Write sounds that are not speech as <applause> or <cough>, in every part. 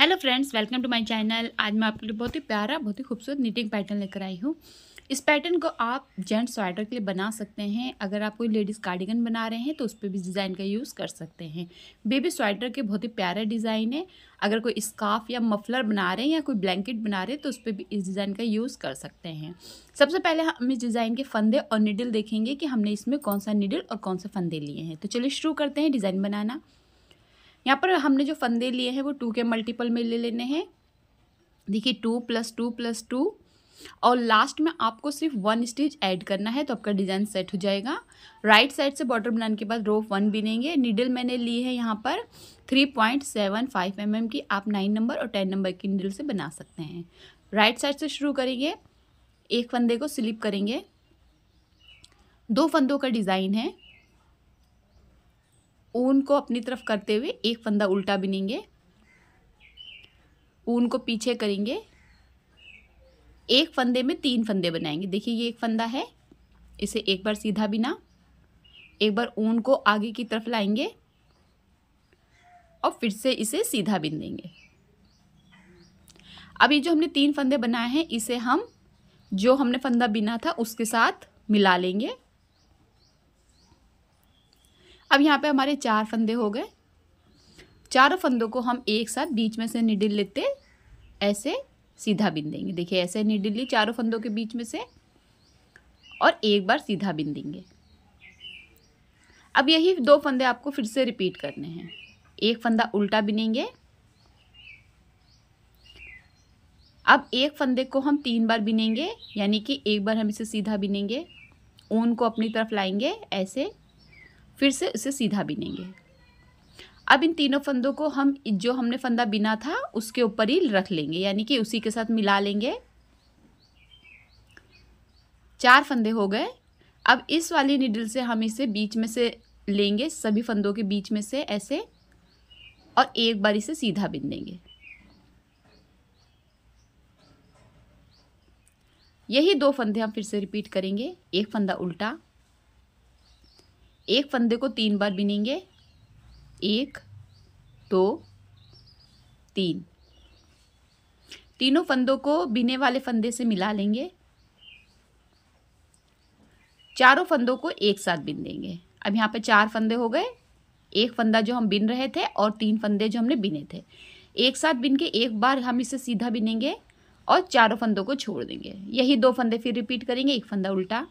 hello friends welcome to my channel आज मैं आपके लिए बहुत ही प्यारा बहुत ही खूबसूरत नीटिंग पैटर्न लेकर आई हूँ इस पैटर्न को आप जेंट्स स्वेटर के लिए बना सकते हैं अगर आप कोई लेडीज़ कार्डिगन बना रहे हैं तो उस पर भी डिज़ाइन का यूज़ कर सकते हैं बेबी स्वेटर के बहुत ही प्यारा डिज़ाइन है अगर कोई स्काफ या मफलर बना रहे हैं या कोई ब्लैंकेट बना रहे हैं तो उस पर भी इस डिज़ाइन का यूज़ कर सकते हैं सबसे पहले हम इस डिज़ाइन के फंदे और निडल देखेंगे कि हमने इसमें कौन सा निडल और कौन से फंदे लिए हैं तो चलिए शुरू करते हैं डिज़ाइन बनाना यहाँ पर हमने जो फंदे लिए हैं वो टू के मल्टीपल में ले लेने हैं देखिए two plus two plus two और लास्ट में आपको सिर्फ वन स्टिच ऐड करना है तो आपका डिज़ाइन सेट हो जाएगा राइट साइड से बॉर्डर बनाने के बाद रो वन बिनेंगे नीडल मैंने ली है यहाँ पर three point seven five m m की आप नाइन नंबर और टेन नंबर की नीडल से बना सकते हैं राइट साइड से शुरू करेंगे एक फंदे को स्लिप करेंगे दो फंदों का डिज़ाइन है ऊन को अपनी तरफ करते हुए एक फंदा उल्टा बिनेंगे ऊन को पीछे करेंगे एक फंदे में तीन फंदे बनाएंगे देखिए ये एक फंदा है इसे एक बार सीधा बिना एक बार ऊन को आगे की तरफ लाएंगे और फिर से इसे सीधा बिन देंगे अभी जो हमने तीन फंदे बनाए हैं इसे हम जो हमने फंदा बिना था उसके साथ मिला लेंगे अब यहाँ पे हमारे चार फंदे हो गए चारों फंदों को हम एक साथ बीच में से निडिल लेते ऐसे सीधा बिन देंगे देखिए ऐसे निडिल ली चारों फंदों के बीच में से और एक बार सीधा बिन देंगे अब यही दो फंदे आपको फिर से रिपीट करने हैं एक फंदा उल्टा बिनेंगे अब एक फंदे को हम तीन बार बिनेंगे यानी कि एक बार हम इसे सीधा बिनेंगे ऊन को अपनी तरफ लाएंगे ऐसे फिर से उसे सीधा बिनेंगे अब इन तीनों फंदों को हम जो हमने फंदा बिना था उसके ऊपर ही रख लेंगे यानी कि उसी के साथ मिला लेंगे चार फंदे हो गए अब इस वाली निडल से हम इसे बीच में से लेंगे सभी फंदों के बीच में से ऐसे और एक बार इसे सीधा बिन देंगे यही दो फंदे हम फिर से रिपीट करेंगे एक फंदा उल्टा एक फंदे को तीन बार बिनेंगे एक दो तीन तीनों फंदों को बिने वाले फंदे से मिला लेंगे चारों फंदों को एक साथ बिन देंगे अब यहाँ पे चार फंदे हो गए एक फंदा जो हम बिन रहे थे और तीन फंदे जो हमने बिने थे एक साथ बिन के एक बार हम इसे सीधा बिनेंगे और चारों फंदों को छोड़ देंगे यही दो फंदे फिर रिपीट करेंगे एक फंदा उल्टा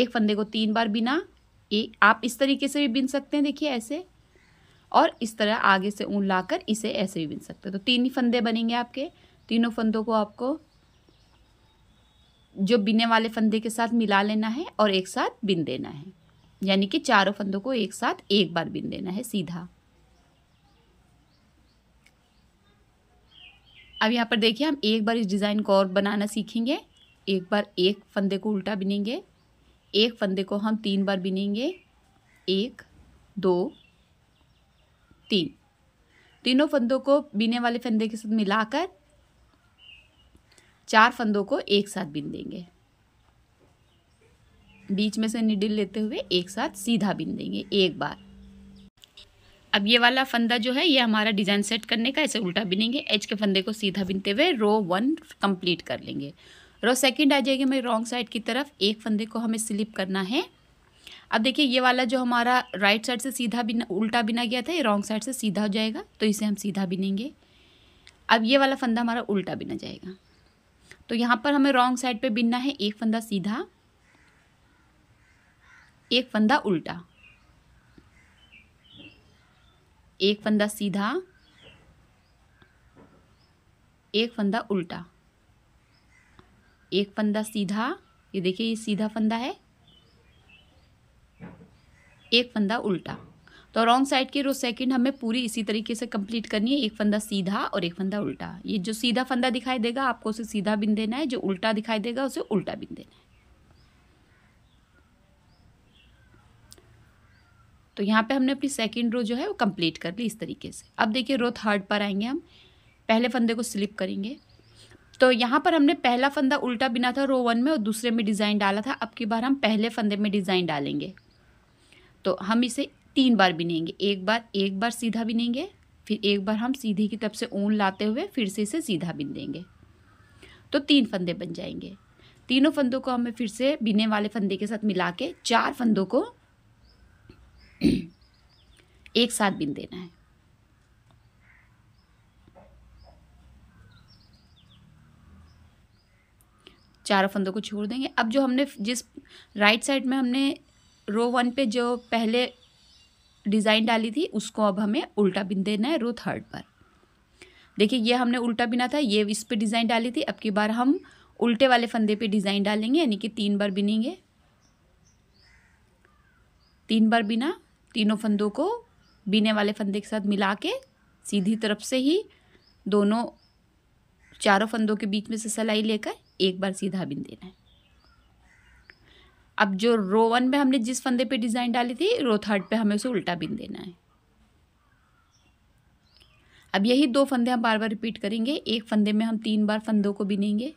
एक फंदे को तीन बार बिना ये आप इस तरीके से भी बिन सकते हैं देखिए ऐसे और इस तरह आगे से ऊन लाकर इसे ऐसे भी बिन सकते हैं तो तीन ही फंदे बनेंगे आपके तीनों फंदों को आपको जो बिने वाले फंदे के साथ मिला लेना है और एक साथ बिन देना है यानी कि चारों फंदों को एक साथ एक बार बिन देना है सीधा अब यहाँ पर देखिए हम एक बार इस डिज़ाइन को और बनाना सीखेंगे एक बार एक फंदे को उल्टा बिनेंगे एक फंदे को हम तीन बार बिनेंगे एक दो तीन तीनों फंदों को बीने वाले फंदे के साथ मिलाकर चार फंदों को एक साथ बिन देंगे बीच में से निडिल लेते हुए एक साथ सीधा बिन देंगे एक बार अब ये वाला फंदा जो है ये हमारा डिज़ाइन सेट करने का ऐसे उल्टा बिनेंगे एच के फंदे को सीधा बिनते हुए रो वन कंप्लीट कर लेंगे और सेकंड आ जाएगी हमें रॉन्ग साइड की तरफ एक फंदे को हमें स्लिप करना है अब देखिए ये वाला जो हमारा राइट साइड से सीधा बिना उल्टा बिना गया था ये रॉन्ग साइड से सीधा हो जाएगा तो इसे हम सीधा बिनेंगे अब ये वाला फंदा हमारा उल्टा बिना जाएगा तो यहाँ पर हमें रॉन्ग साइड पे बिनना है एक फंदा सीधा एक फंदा उल्टा एक फंदा सीधा एक फंदा उल्टा एक फंदा सीधा ये देखिए ये सीधा फंदा है एक फंदा उल्टा तो रॉन्ग साइड की रो सेकंड हमें पूरी इसी तरीके से कंप्लीट करनी है एक फंदा सीधा और एक फंदा उल्टा ये जो सीधा फंदा दिखाई देगा आपको उसे सीधा बिन देना है जो उल्टा दिखाई देगा उसे उल्टा बिन देना है तो यहाँ पे हमने अपनी सेकंड रो जो है वो कंप्लीट कर ली इस तरीके से अब देखिए रो थर्ड पर आएंगे हम पहले फंदे को स्लिप करेंगे तो यहाँ पर हमने पहला फंदा उल्टा बिना था रो वन में और दूसरे में डिज़ाइन डाला था अब की बार हम पहले फंदे में डिज़ाइन डालेंगे तो हम इसे तीन बार बिनेंगे एक बार एक बार सीधा बिनेंगे फिर एक बार हम सीधे की तरफ से ऊन लाते हुए फिर से इसे सीधा बिन देंगे तो तीन फंदे बन जाएंगे तीनों फंदों को हमें फिर से बिने वाले फंदे के साथ मिला के चार फंदों को <clears throat> एक साथ बिन देना है चार फंदों को छोड़ देंगे अब जो हमने जिस राइट साइड में हमने रो वन पे जो पहले डिज़ाइन डाली थी उसको अब हमें उल्टा बिन देना है रो थर्ड पर देखिए ये हमने उल्टा बिना था ये इस पर डिज़ाइन डाली थी अब की बार हम उल्टे वाले फंदे पे डिज़ाइन डालेंगे यानी कि तीन बार बिनेंगे तीन बार बिना तीनों फंदों को बिने वाले फंदे के साथ मिला के सीधी तरफ से ही दोनों चारों फंदों के बीच में से सलाई लेकर एक बार सीधा बिन देना है अब जो रो वन में हमने जिस फंदे पे डिज़ाइन डाली थी रो थर्ड पे हमें उसे उल्टा बिन देना है अब यही दो फंदे हम बार बार रिपीट करेंगे एक फंदे में हम तीन बार फंदों को बिनेंगे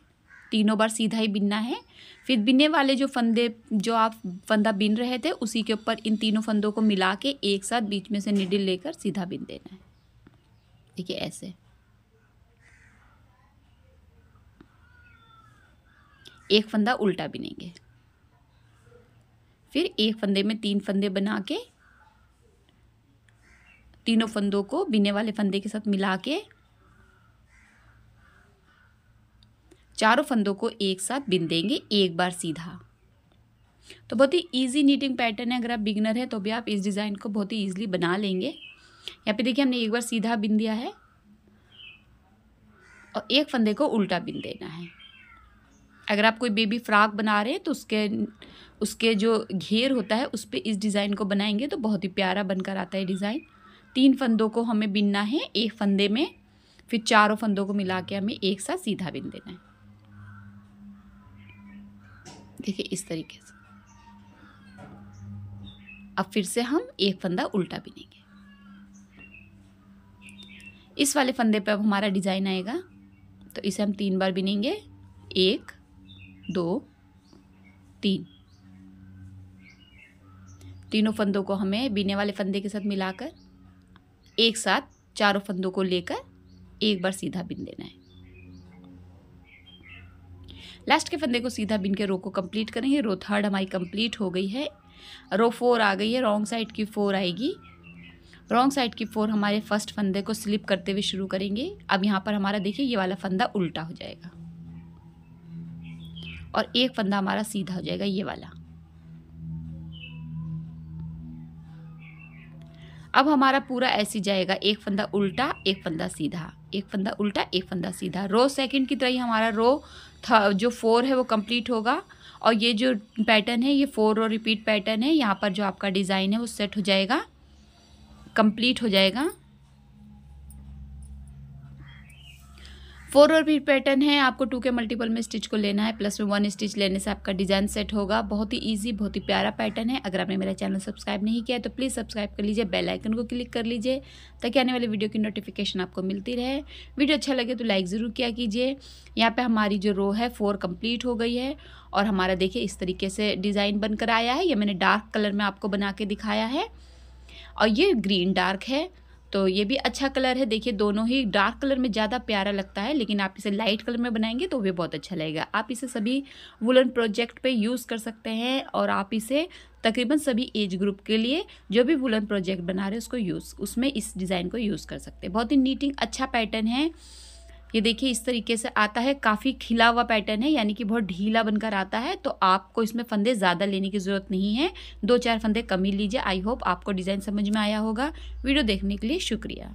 तीनों बार सीधा ही बिनना है फिर बिनने वाले जो फंदे जो आप फंदा बिन रहे थे उसी के ऊपर इन तीनों फंदों को मिला के एक साथ बीच में से निडिल लेकर सीधा बिन देना है देखिए ऐसे एक फंदा उल्टा बिनेंगे फिर एक फंदे में तीन फंदे बना के तीनों फंदों को बिने वाले फंदे के साथ मिला के चारों फंदों को एक साथ बिन देंगे एक बार सीधा तो बहुत ही इजी नीटिंग पैटर्न है अगर आप बिगनर है तो भी आप इस डिज़ाइन को बहुत ही ईजिली बना लेंगे यहाँ पे देखिए हमने एक बार सीधा बिन दिया है और एक फंदे को उल्टा बिन देना है अगर आप कोई बेबी फ्राक बना रहे हैं तो उसके उसके जो घेर होता है उस पर इस डिज़ाइन को बनाएंगे तो बहुत ही प्यारा बनकर आता है डिज़ाइन तीन फंदों को हमें बिनना है एक फंदे में फिर चारों फंदों को मिला के हमें एक साथ सीधा बिन देना है देखिए इस तरीके से अब फिर से हम एक फंदा उल्टा बिनेंगे इस वाले फंदे पर अब हमारा डिज़ाइन आएगा तो इसे हम तीन बार बिनेंगे एक दो तीन तीनों फंदों को हमें बीने वाले फंदे के साथ मिलाकर एक साथ चारों फंदों को लेकर एक बार सीधा बिन देना है लास्ट के फंदे को सीधा बिन के रो को कंप्लीट करेंगे रो थर्ड हमारी कंप्लीट हो गई है रो फोर आ गई है रॉन्ग साइड की फोर आएगी रॉन्ग साइड की फोर हमारे फर्स्ट फंदे को स्लिप करते हुए शुरू करेंगे अब यहाँ पर हमारा देखिए ये वाला फंदा उल्टा हो जाएगा और एक फंदा हमारा सीधा हो जाएगा ये वाला अब हमारा पूरा ऐसे जाएगा एक फंदा उल्टा एक फंदा सीधा एक फंदा उल्टा एक फंदा सीधा रो सेकंड की तरह ही हमारा रो जो फोर है वो कंप्लीट होगा और ये जो पैटर्न है ये फोर रो रिपीट पैटर्न है यहाँ पर जो आपका डिज़ाइन है वो सेट हो जाएगा कंप्लीट हो जाएगा फोर और भी पैटर्न है आपको टू के मल्टीपल में स्टिच को लेना है प्लस में वन स्टिच लेने से आपका डिजाइन सेट होगा बहुत ही ईजी बहुत ही प्यारा पैटर्न है अगर आपने मेरा चैनल सब्सक्राइब नहीं किया है तो प्लीज़ सब्सक्राइब कर लीजिए बेल आइकन को क्लिक कर लीजिए ताकि आने वाली वीडियो की नोटिफिकेशन आपको मिलती रहे वीडियो अच्छा लगे तो लाइक ज़रूर किया कीजिए यहाँ पर हमारी जो रो है फोर कम्प्लीट हो गई है और हमारा देखिए इस तरीके से डिज़ाइन बनकर आया है ये मैंने डार्क कलर में आपको बना के दिखाया है और ये ग्रीन डार्क है तो ये भी अच्छा कलर है देखिए दोनों ही डार्क कलर में ज़्यादा प्यारा लगता है लेकिन आप इसे लाइट कलर में बनाएंगे तो वे बहुत अच्छा लगेगा आप इसे सभी वुलन प्रोजेक्ट पे यूज़ कर सकते हैं और आप इसे तकरीबन सभी एज ग्रुप के लिए जो भी वुलन प्रोजेक्ट बना रहे हैं उसको यूज़ उसमें इस डिज़ाइन को यूज़ कर सकते हैं बहुत ही नीटिंग अच्छा पैटर्न है ये देखिए इस तरीके से आता है काफ़ी खिला हुआ पैटर्न है यानी कि बहुत ढीला बनकर आता है तो आपको इसमें फंदे ज़्यादा लेने की ज़रूरत नहीं है दो चार फंदे कम ही लीजिए आई होप आपको डिज़ाइन समझ में आया होगा वीडियो देखने के लिए शुक्रिया